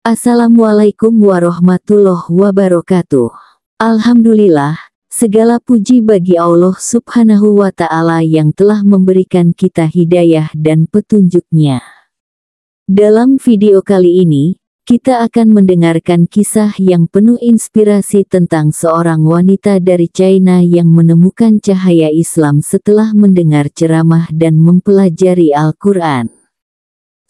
Assalamualaikum warahmatullahi wabarakatuh. Alhamdulillah, segala puji bagi Allah subhanahu wa ta'ala yang telah memberikan kita hidayah dan petunjuknya. Dalam video kali ini, kita akan mendengarkan kisah yang penuh inspirasi tentang seorang wanita dari China yang menemukan cahaya Islam setelah mendengar ceramah dan mempelajari Al-Quran.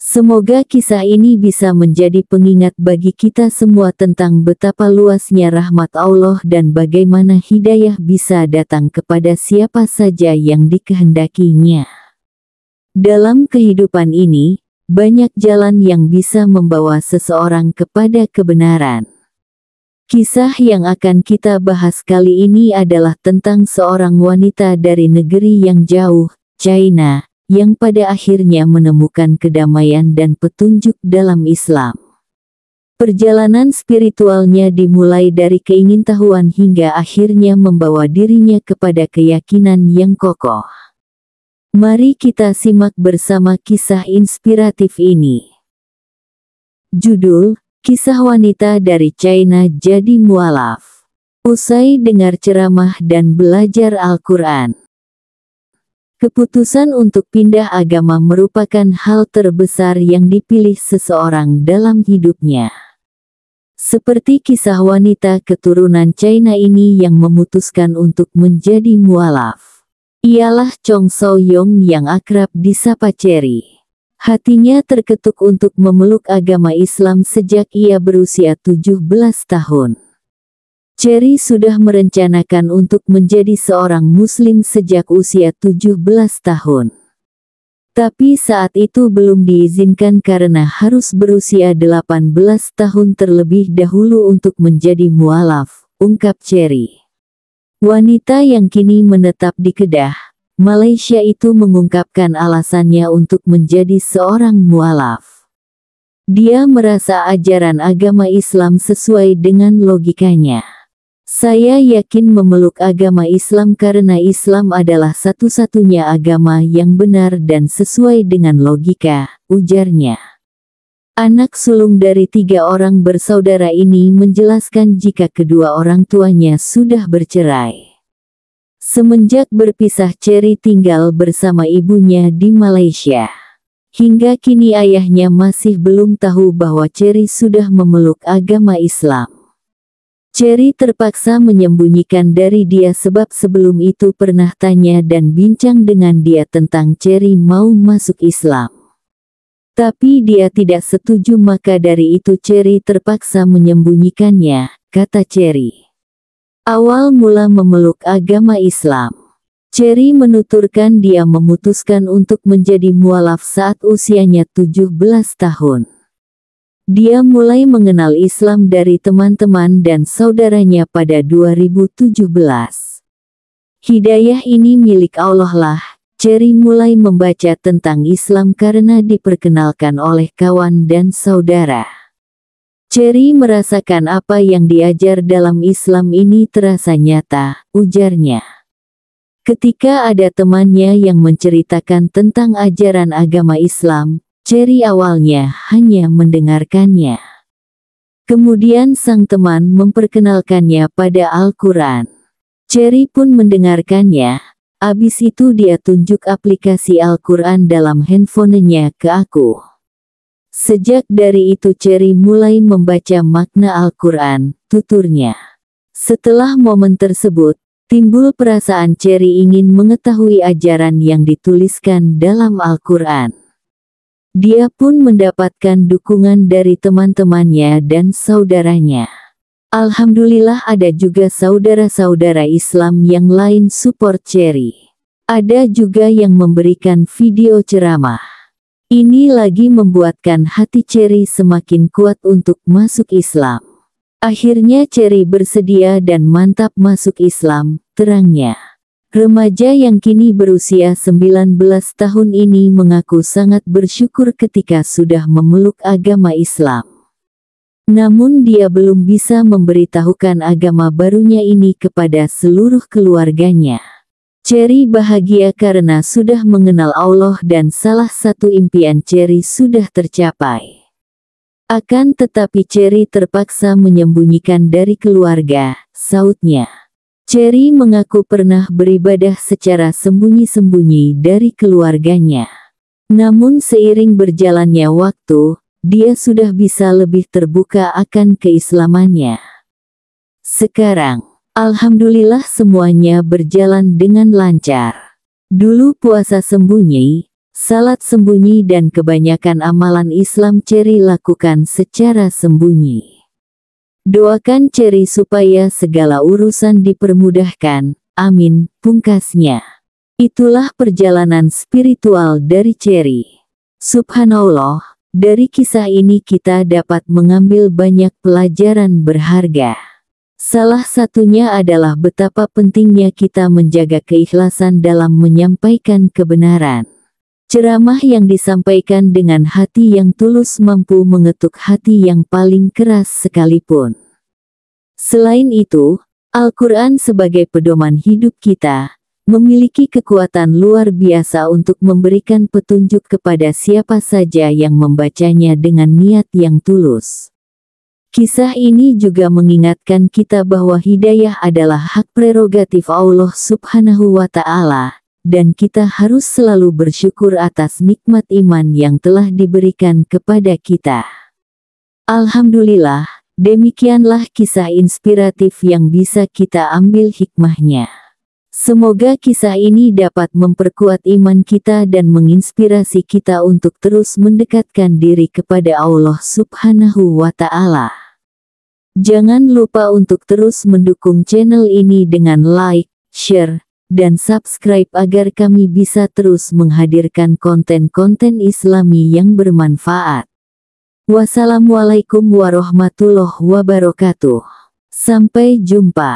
Semoga kisah ini bisa menjadi pengingat bagi kita semua tentang betapa luasnya rahmat Allah dan bagaimana hidayah bisa datang kepada siapa saja yang dikehendakinya. Dalam kehidupan ini, banyak jalan yang bisa membawa seseorang kepada kebenaran. Kisah yang akan kita bahas kali ini adalah tentang seorang wanita dari negeri yang jauh, China, yang pada akhirnya menemukan kedamaian dan petunjuk dalam Islam. Perjalanan spiritualnya dimulai dari keingintahuan hingga akhirnya membawa dirinya kepada keyakinan yang kokoh. Mari kita simak bersama kisah inspiratif ini. Judul, Kisah Wanita dari China Jadi Mualaf. Usai dengar ceramah dan belajar Al-Quran, Keputusan untuk pindah agama merupakan hal terbesar yang dipilih seseorang dalam hidupnya. Seperti kisah wanita keturunan China ini yang memutuskan untuk menjadi mualaf. Ialah Chong So Yong yang akrab disapa Cherry. Hatinya terketuk untuk memeluk agama Islam sejak ia berusia 17 tahun. Cherry sudah merencanakan untuk menjadi seorang muslim sejak usia 17 tahun. Tapi saat itu belum diizinkan karena harus berusia 18 tahun terlebih dahulu untuk menjadi mualaf, ungkap Cherry. Wanita yang kini menetap di Kedah, Malaysia itu mengungkapkan alasannya untuk menjadi seorang mualaf. Dia merasa ajaran agama Islam sesuai dengan logikanya. Saya yakin memeluk agama Islam karena Islam adalah satu-satunya agama yang benar dan sesuai dengan logika, ujarnya. Anak sulung dari tiga orang bersaudara ini menjelaskan jika kedua orang tuanya sudah bercerai. Semenjak berpisah Cherry tinggal bersama ibunya di Malaysia. Hingga kini ayahnya masih belum tahu bahwa Cherry sudah memeluk agama Islam. Cherry terpaksa menyembunyikan dari dia sebab sebelum itu pernah tanya dan bincang dengan dia tentang Cherry mau masuk Islam. Tapi dia tidak setuju maka dari itu Cherry terpaksa menyembunyikannya, kata Cherry. Awal mula memeluk agama Islam. Cherry menuturkan dia memutuskan untuk menjadi mualaf saat usianya 17 tahun. Dia mulai mengenal Islam dari teman-teman dan saudaranya pada 2017. Hidayah ini milik Allah lah, Jerry mulai membaca tentang Islam karena diperkenalkan oleh kawan dan saudara. Jerry merasakan apa yang diajar dalam Islam ini terasa nyata, ujarnya. Ketika ada temannya yang menceritakan tentang ajaran agama Islam, Jerry awalnya hanya mendengarkannya. Kemudian sang teman memperkenalkannya pada Al-Quran. Jerry pun mendengarkannya, abis itu dia tunjuk aplikasi Al-Quran dalam handphonenya ke aku. Sejak dari itu Cherry mulai membaca makna Al-Quran, tuturnya. Setelah momen tersebut, timbul perasaan Cherry ingin mengetahui ajaran yang dituliskan dalam Al-Quran. Dia pun mendapatkan dukungan dari teman-temannya dan saudaranya. Alhamdulillah ada juga saudara-saudara Islam yang lain support Cherry. Ada juga yang memberikan video ceramah. Ini lagi membuatkan hati Cherry semakin kuat untuk masuk Islam. Akhirnya Cherry bersedia dan mantap masuk Islam, terangnya. Remaja yang kini berusia 19 tahun ini mengaku sangat bersyukur ketika sudah memeluk agama Islam. Namun dia belum bisa memberitahukan agama barunya ini kepada seluruh keluarganya. Cherry bahagia karena sudah mengenal Allah dan salah satu impian Cherry sudah tercapai. Akan tetapi Cherry terpaksa menyembunyikan dari keluarga, sautnya. Cherry mengaku pernah beribadah secara sembunyi-sembunyi dari keluarganya. Namun seiring berjalannya waktu, dia sudah bisa lebih terbuka akan keislamannya. Sekarang, Alhamdulillah semuanya berjalan dengan lancar. Dulu puasa sembunyi, salat sembunyi dan kebanyakan amalan Islam Cherry lakukan secara sembunyi. Doakan Ceri supaya segala urusan dipermudahkan. Amin, pungkasnya. Itulah perjalanan spiritual dari Ceri. Subhanallah, dari kisah ini kita dapat mengambil banyak pelajaran berharga. Salah satunya adalah betapa pentingnya kita menjaga keikhlasan dalam menyampaikan kebenaran. Ceramah yang disampaikan dengan hati yang tulus mampu mengetuk hati yang paling keras sekalipun. Selain itu, Al-Quran sebagai pedoman hidup kita, memiliki kekuatan luar biasa untuk memberikan petunjuk kepada siapa saja yang membacanya dengan niat yang tulus. Kisah ini juga mengingatkan kita bahwa hidayah adalah hak prerogatif Allah Subhanahu wa Ta'ala, dan kita harus selalu bersyukur atas nikmat iman yang telah diberikan kepada kita. Alhamdulillah, demikianlah kisah inspiratif yang bisa kita ambil hikmahnya. Semoga kisah ini dapat memperkuat iman kita dan menginspirasi kita untuk terus mendekatkan diri kepada Allah Subhanahu wa Ta'ala. Jangan lupa untuk terus mendukung channel ini dengan like, share, dan subscribe agar kami bisa terus menghadirkan konten-konten islami yang bermanfaat. Wassalamualaikum warahmatullahi wabarakatuh. Sampai jumpa.